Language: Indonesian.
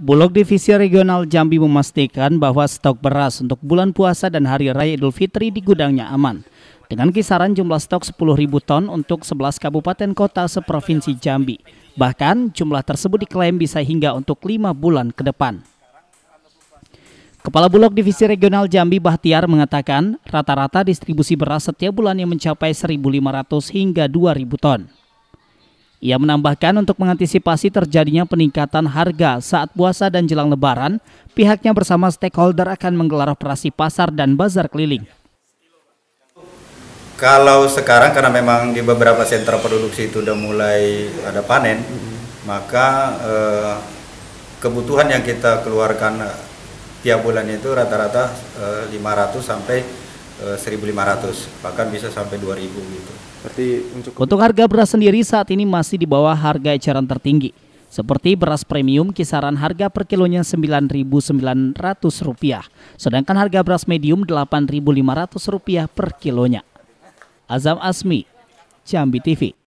Bulog Divisi Regional Jambi memastikan bahwa stok beras untuk bulan puasa dan Hari Raya Idul Fitri di gudangnya aman. Dengan kisaran jumlah stok 10.000 ton untuk 11 kabupaten kota seprovinsi Jambi. Bahkan jumlah tersebut diklaim bisa hingga untuk 5 bulan ke depan. Kepala Bulog Divisi Regional Jambi Bahtiar mengatakan rata-rata distribusi beras setiap bulan yang mencapai 1.500 hingga 2.000 ton. Ia menambahkan untuk mengantisipasi terjadinya peningkatan harga saat puasa dan jelang lebaran, pihaknya bersama stakeholder akan menggelar operasi pasar dan bazar keliling. Kalau sekarang karena memang di beberapa sentra produksi itu sudah mulai ada panen, hmm. maka eh, kebutuhan yang kita keluarkan eh, tiap bulan itu rata-rata eh, 500 sampai 1.500 eh, bahkan bisa sampai 2.000 gitu. Berarti untuk Untuk harga beras sendiri saat ini masih di bawah harga eceran tertinggi. Seperti beras premium kisaran harga per kilonya Rp9.900, sedangkan harga beras medium Rp8.500 per kilonya. Azam Asmi, Jambi TV.